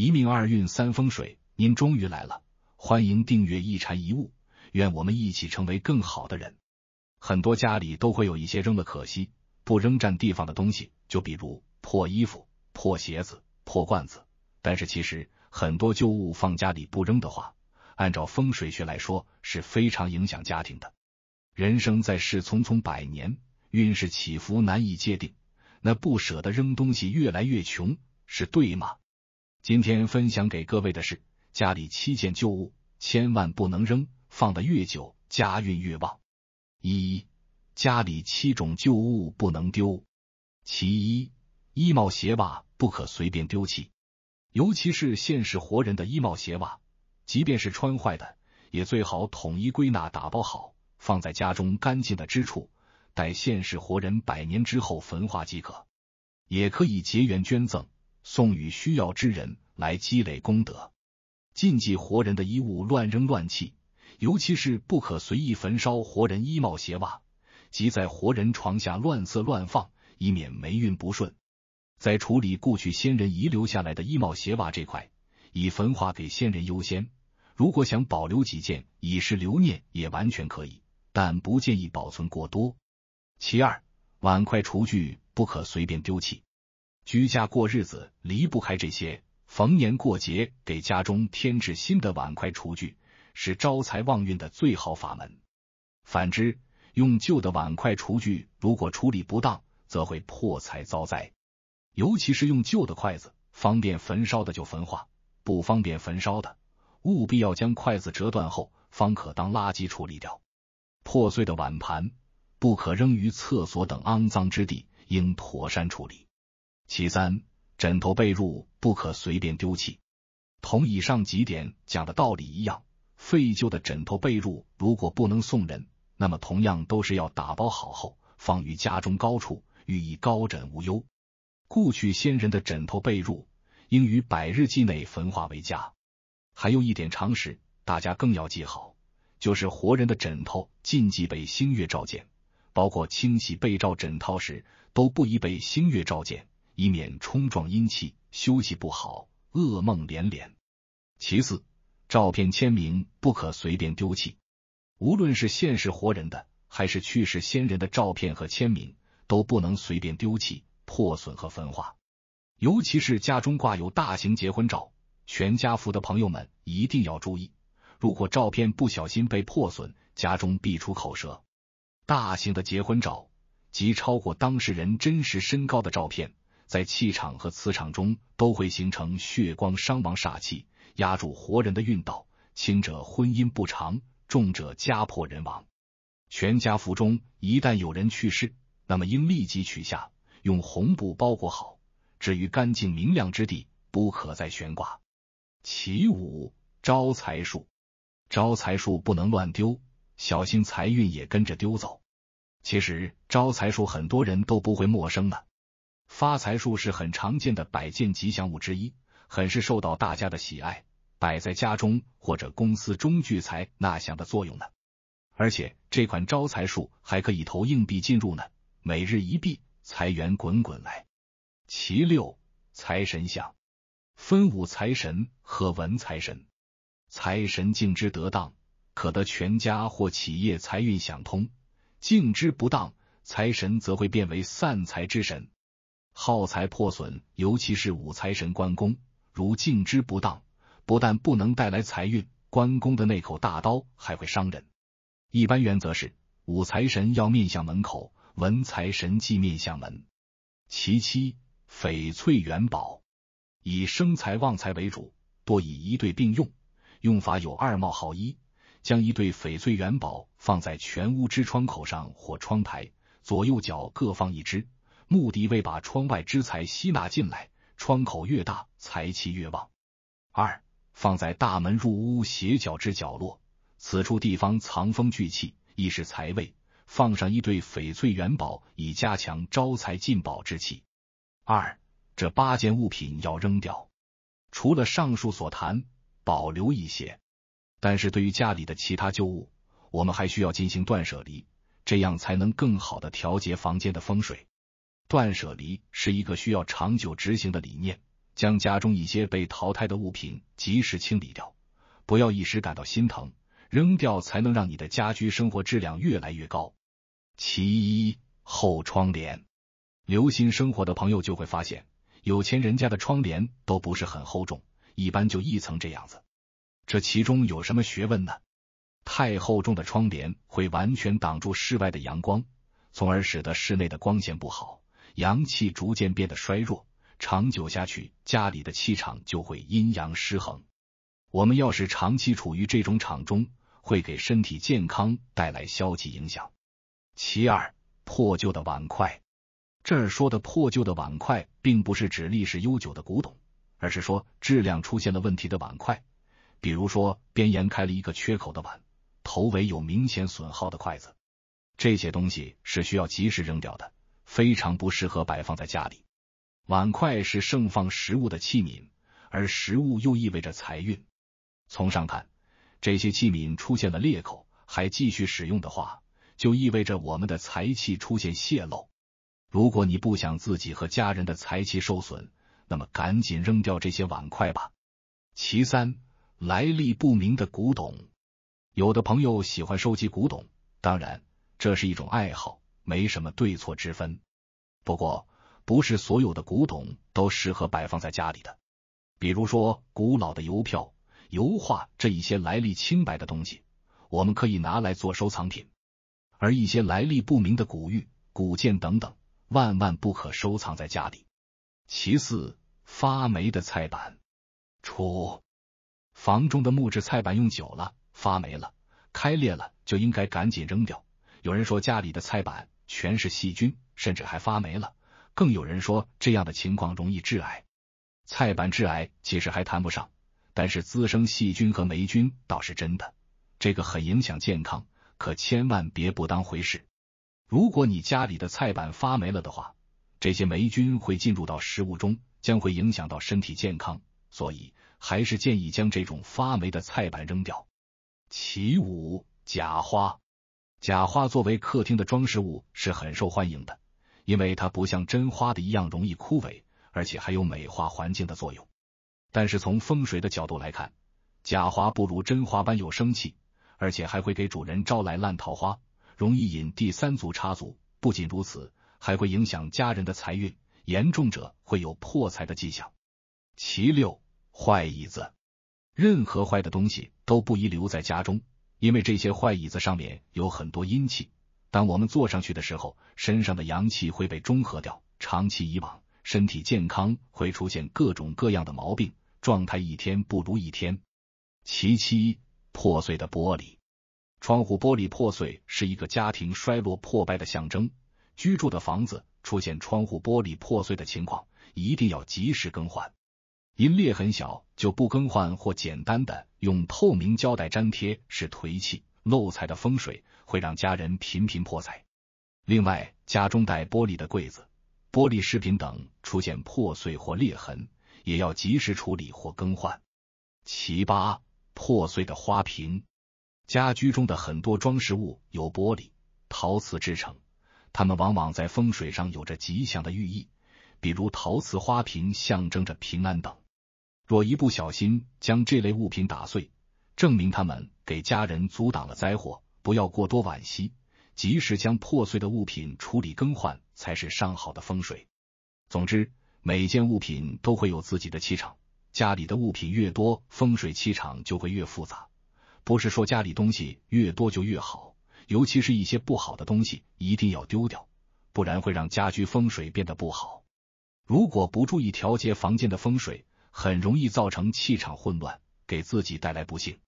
一命二运三风水，您终于来了，欢迎订阅一禅一悟，愿我们一起成为更好的人。很多家里都会有一些扔的可惜、不扔占地方的东西，就比如破衣服、破鞋子、破罐子。但是其实很多旧物放家里不扔的话，按照风水学来说是非常影响家庭的。人生在世匆匆百年，运势起伏难以界定。那不舍得扔东西，越来越穷，是对吗？今天分享给各位的是家里七件旧物千万不能扔，放的越久家运越旺。一家里七种旧物不能丢，其一衣帽鞋袜不可随便丢弃，尤其是现世活人的衣帽鞋袜，即便是穿坏的，也最好统一归纳打包好，放在家中干净的之处，待现世活人百年之后焚化即可，也可以结缘捐赠。送与需要之人来积累功德，禁忌活人的衣物乱扔乱弃，尤其是不可随意焚烧活人衣帽鞋袜，即在活人床下乱塞乱放，以免霉运不顺。在处理故去先人遗留下来的衣帽鞋袜这块，以焚化给先人优先。如果想保留几件以示留念，也完全可以，但不建议保存过多。其二，碗筷厨具不可随便丢弃。居家过日子离不开这些，逢年过节给家中添置新的碗筷厨具是招财旺运的最好法门。反之，用旧的碗筷厨具如果处理不当，则会破财遭灾。尤其是用旧的筷子，方便焚烧的就焚化，不方便焚烧的务必要将筷子折断后方可当垃圾处理掉。破碎的碗盘不可扔于厕所等肮脏之地，应妥善处理。其三，枕头被褥不可随便丢弃，同以上几点讲的道理一样。废旧的枕头被褥如果不能送人，那么同样都是要打包好后放于家中高处，寓意高枕无忧。故取先人的枕头被褥，应于百日祭内焚化为佳。还有一点常识，大家更要记好，就是活人的枕头禁忌被星月照见，包括清洗被罩、枕套时，都不宜被星月照见。以免冲撞阴气，休息不好，噩梦连连。其次，照片签名不可随便丢弃，无论是现世活人的还是去世先人的照片和签名，都不能随便丢弃、破损和焚化。尤其是家中挂有大型结婚照、全家福的朋友们，一定要注意，如果照片不小心被破损，家中必出口舌。大型的结婚照及超过当事人真实身高的照片。在气场和磁场中都会形成血光伤亡煞气，压住活人的运道，轻者婚姻不长，重者家破人亡。全家福中一旦有人去世，那么应立即取下，用红布包裹好。置于干净明亮之地，不可再悬挂。其五，招财树，招财树不能乱丢，小心财运也跟着丢走。其实招财树很多人都不会陌生的。发财树是很常见的摆件吉祥物之一，很是受到大家的喜爱，摆在家中或者公司中聚财纳祥的作用呢。而且这款招财树还可以投硬币进入呢，每日一币，财源滚滚来。其六，财神像分五财神和文财神，财神敬之得当，可得全家或企业财运享通；敬之不当，财神则会变为散财之神。耗材破损，尤其是五财神关公，如敬之不当，不但不能带来财运，关公的那口大刀还会伤人。一般原则是，五财神要面向门口，文财神忌面向门。其七，翡翠元宝以生财旺财为主，多以一对并用。用法有二：冒号一，将一对翡翠元宝放在全屋之窗口上或窗台，左右脚各放一只。目的为把窗外之财吸纳进来，窗口越大，财气越旺。二，放在大门入屋斜角之角落，此处地方藏风聚气，亦是财位，放上一对翡翠元宝，以加强招财进宝之气。二，这八件物品要扔掉，除了上述所谈，保留一些。但是对于家里的其他旧物，我们还需要进行断舍离，这样才能更好的调节房间的风水。断舍离是一个需要长久执行的理念，将家中一些被淘汰的物品及时清理掉，不要一时感到心疼扔掉，才能让你的家居生活质量越来越高。其一，厚窗帘，留心生活的朋友就会发现，有钱人家的窗帘都不是很厚重，一般就一层这样子。这其中有什么学问呢？太厚重的窗帘会完全挡住室外的阳光，从而使得室内的光线不好。阳气逐渐变得衰弱，长久下去，家里的气场就会阴阳失衡。我们要是长期处于这种场中，会给身体健康带来消极影响。其二，破旧的碗筷。这儿说的破旧的碗筷，并不是指历史悠久的古董，而是说质量出现了问题的碗筷，比如说边沿开了一个缺口的碗，头尾有明显损耗的筷子。这些东西是需要及时扔掉的。非常不适合摆放在家里。碗筷是盛放食物的器皿，而食物又意味着财运。从上看，这些器皿出现了裂口，还继续使用的话，就意味着我们的财气出现泄露。如果你不想自己和家人的财气受损，那么赶紧扔掉这些碗筷吧。其三，来历不明的古董。有的朋友喜欢收集古董，当然这是一种爱好。没什么对错之分，不过不是所有的古董都适合摆放在家里的。比如说，古老的邮票、油画这一些来历清白的东西，我们可以拿来做收藏品；而一些来历不明的古玉、古剑等等，万万不可收藏在家里。其次，发霉的菜板，厨房中的木质菜板用久了，发霉了、开裂了，就应该赶紧扔掉。有人说家里的菜板。全是细菌，甚至还发霉了。更有人说这样的情况容易致癌。菜板致癌其实还谈不上，但是滋生细菌和霉菌倒是真的，这个很影响健康，可千万别不当回事。如果你家里的菜板发霉了的话，这些霉菌会进入到食物中，将会影响到身体健康，所以还是建议将这种发霉的菜板扔掉。起舞假花。假花作为客厅的装饰物是很受欢迎的，因为它不像真花的一样容易枯萎，而且还有美化环境的作用。但是从风水的角度来看，假花不如真花般有生气，而且还会给主人招来烂桃花，容易引第三组插足。不仅如此，还会影响家人的财运，严重者会有破财的迹象。其六，坏椅子，任何坏的东西都不宜留在家中。因为这些坏椅子上面有很多阴气，当我们坐上去的时候，身上的阳气会被中和掉，长期以往，身体健康会出现各种各样的毛病，状态一天不如一天。其七，破碎的玻璃，窗户玻璃破碎是一个家庭衰落破败的象征，居住的房子出现窗户玻璃破碎的情况，一定要及时更换。因裂痕小，就不更换或简单的用透明胶带粘贴是颓气漏财的风水，会让家人频频破财。另外，家中带玻璃的柜子、玻璃饰品等出现破碎或裂痕，也要及时处理或更换。其八破碎的花瓶，家居中的很多装饰物由玻璃、陶瓷制成，它们往往在风水上有着吉祥的寓意，比如陶瓷花瓶象征着平安等。若一不小心将这类物品打碎，证明他们给家人阻挡了灾祸，不要过多惋惜，及时将破碎的物品处理更换才是上好的风水。总之，每件物品都会有自己的气场，家里的物品越多，风水气场就会越复杂。不是说家里东西越多就越好，尤其是一些不好的东西一定要丢掉，不然会让家居风水变得不好。如果不注意调节房间的风水。很容易造成气场混乱，给自己带来不幸。